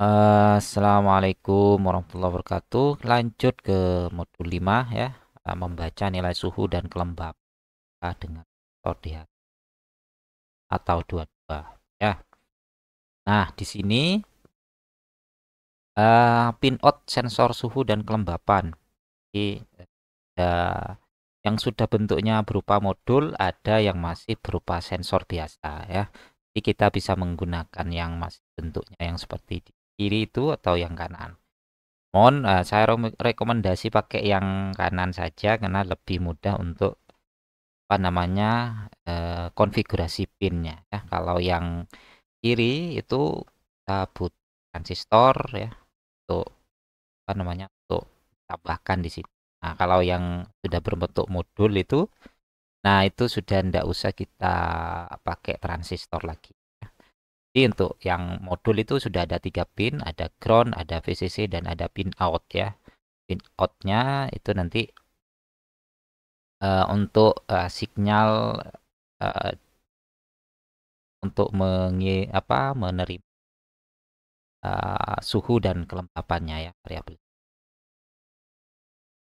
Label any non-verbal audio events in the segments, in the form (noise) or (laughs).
Assalamualaikum warahmatullahi wabarakatuh. Lanjut ke modul 5 ya, ah, membaca nilai suhu dan kelembapan ah, dengan metode ya. atau dua-dua ya. Nah, di sini uh, out sensor suhu dan kelembapan. Jadi ada yang sudah bentuknya berupa modul, ada yang masih berupa sensor biasa ya. Jadi kita bisa menggunakan yang masih bentuknya yang seperti di kiri itu atau yang kanan mohon uh, saya rekomendasi pakai yang kanan saja karena lebih mudah untuk apa namanya uh, konfigurasi pinnya ya kalau yang kiri itu kita butuh transistor ya untuk apa namanya untuk tambahkan di sini nah kalau yang sudah berbentuk modul itu nah itu sudah tidak usah kita pakai transistor lagi jadi untuk yang modul itu sudah ada tiga pin, ada ground, ada VCC, dan ada pin out ya. Pin outnya itu nanti uh, untuk uh, signal uh, untuk mengi apa menerima uh, suhu dan kelembapannya ya variabel.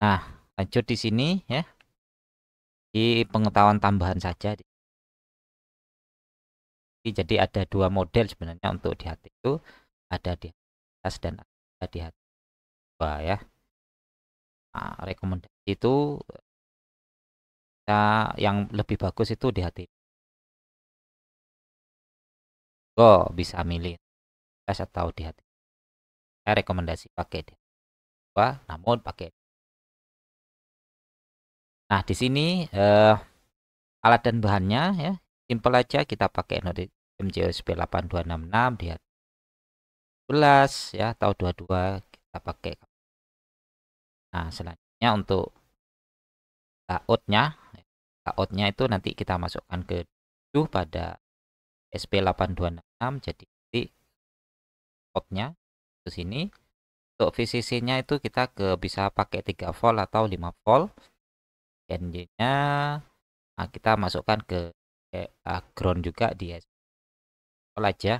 Nah lanjut di sini ya di pengetahuan tambahan saja di jadi ada dua model sebenarnya untuk di hati itu ada di atas dan ada di hati dua ya nah, rekomendasi itu kita eh, yang lebih bagus itu di hati go bisa milih atas atau di hati saya rekomendasi pakai di dua namun pakai nah di sini eh, alat dan bahannya ya Simple aja kita pakai node MJOSP 8266 lihat 11 ya atau 22 kita pakai. Nah, selanjutnya untuk layoutnya layoutnya itu nanti kita masukkan ke 7 pada SP8266 jadi outnya ke sini untuk VCC nya itu kita ke bisa pakai 3 volt atau 5 volt NJ nya nah, kita masukkan ke pakai background eh, juga dia scroll aja ya.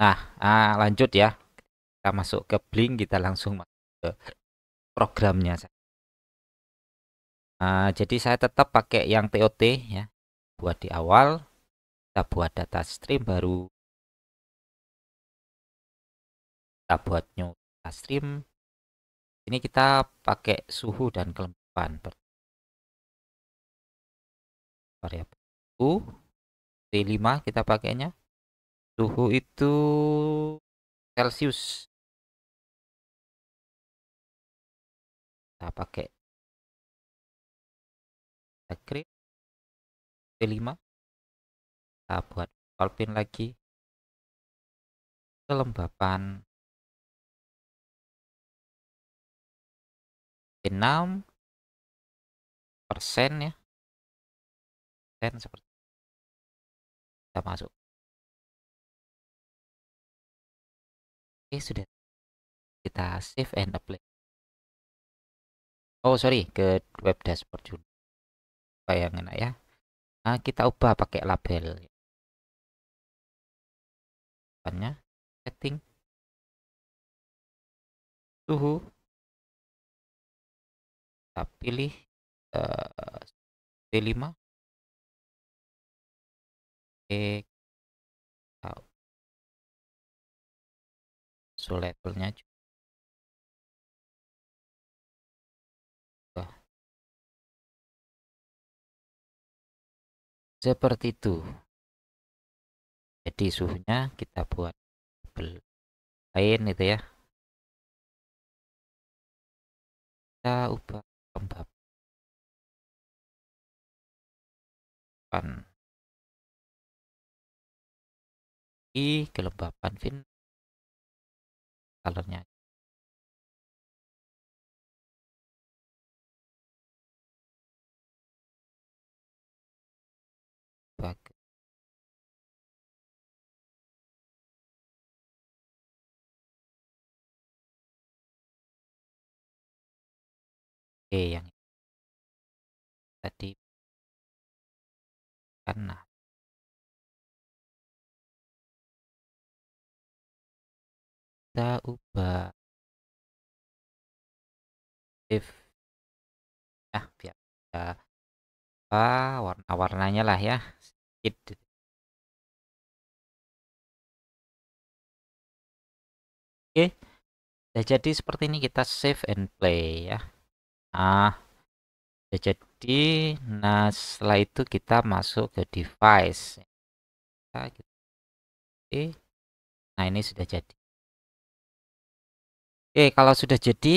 nah ah, lanjut ya kita masuk ke Bling, kita langsung masuk ke programnya nah, jadi saya tetap pakai yang TOT ya buat di awal kita buat data stream baru kita buat new data stream ini kita pakai suhu dan kelembapan variabel U T5 kita pakainya suhu itu Celsius kita pakai kita create T5 kita buat Alpin lagi kelembapan P6 persen ya konten seperti kita masuk oke sudah kita save and apply oh sorry ke web dashboard dulu yang enak ya nah, kita ubah pakai label depannya setting suhu kita pilih uh, eh, 5 out so levelnya juga seperti itu jadi suhunya kita buat label lain itu ya kita ubah lembab pan I kelembapan fin colornya bagus oke yang tadi karena kita ubah if ah biar kita apa warna-warnanya lah ya sedikit gitu. oke udah jadi seperti ini kita save and play ya nah udah jadi nah setelah itu kita masuk ke device gitu. nah ini sudah jadi Oke, kalau sudah jadi,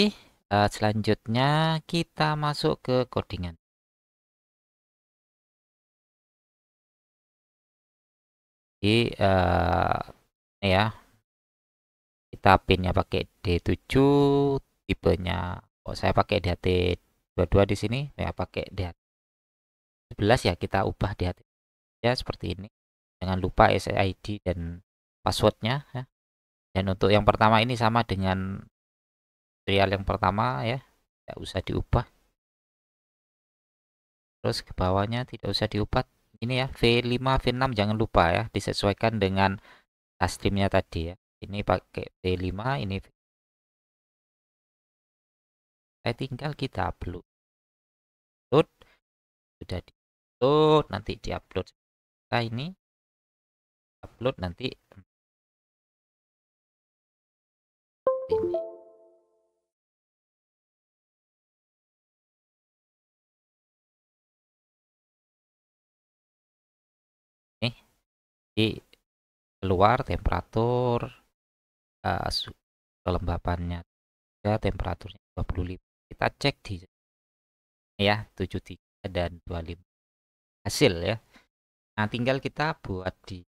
eh, selanjutnya kita masuk ke codingan. Jadi, uh, ya, kita pinnya pakai D7, tipenya, oh saya pakai DHT22 di sini, ya pakai DHT11 ya, kita ubah DHT ya seperti ini. Jangan lupa SID dan passwordnya. Ya. Dan untuk yang pertama ini sama dengan material yang pertama ya tidak usah diubah terus ke bawahnya tidak usah diubah ini ya V5 V6 jangan lupa ya disesuaikan dengan streamnya tadi ya ini pakai V5 ini V5. saya eh, tinggal kita upload upload sudah di upload nanti di upload nah, ini upload nanti Jadi keluar temperatur uh, kelembapannya ya temperaturnya 25. Kita cek di ya 73 dan 25 hasil ya. Nah, tinggal kita buat di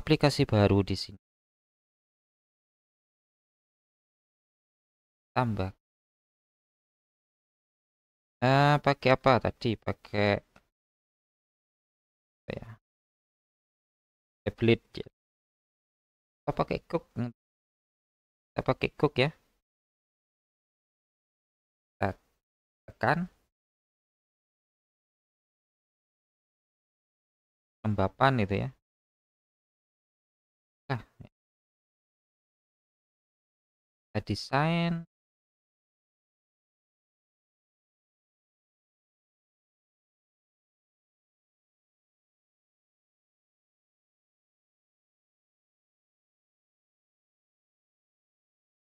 aplikasi baru di sini. Tambah. Eh, pakai apa tadi? Pakai apa ya? Tablet ya. Kita pakai cook. Kita pakai cook ya. Kita tekan. Kembapan itu ya? Nah. Ya. Kita desain.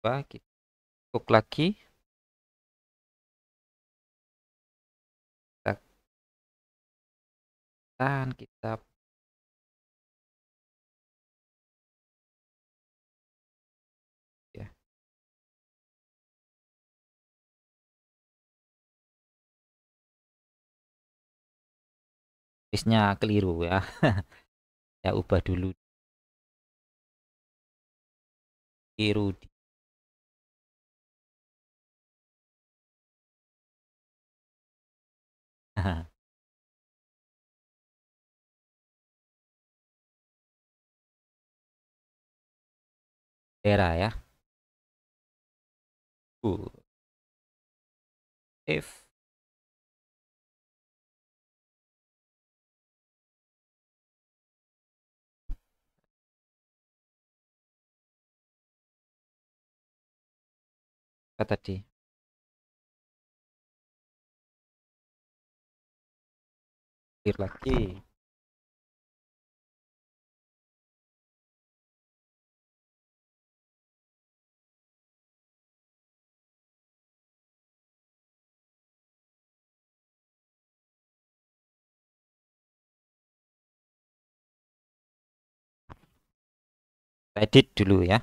kita klik lagi. kita kita ya. keliru ya. (laughs) ya ubah dulu. Keliru di (laughs) daerah ya cool if apa tadi clear lagi edit dulu ya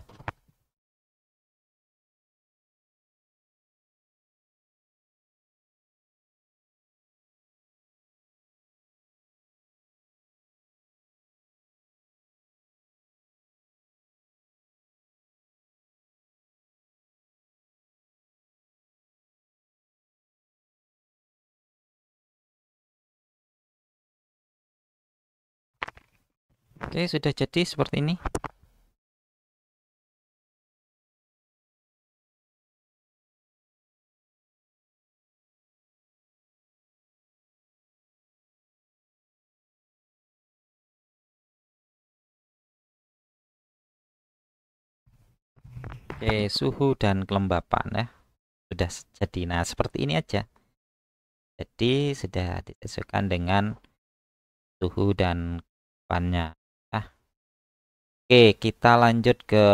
Oke, sudah jadi seperti ini. Oke, eh, suhu dan kelembapan ya. Sudah jadi. Nah, seperti ini aja. Jadi sudah disesuaikan dengan suhu dan kelembapannya. Nah. Oke, kita lanjut ke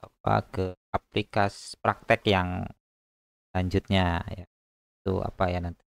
apa ke aplikasi praktek yang selanjutnya ya. Itu apa ya nanti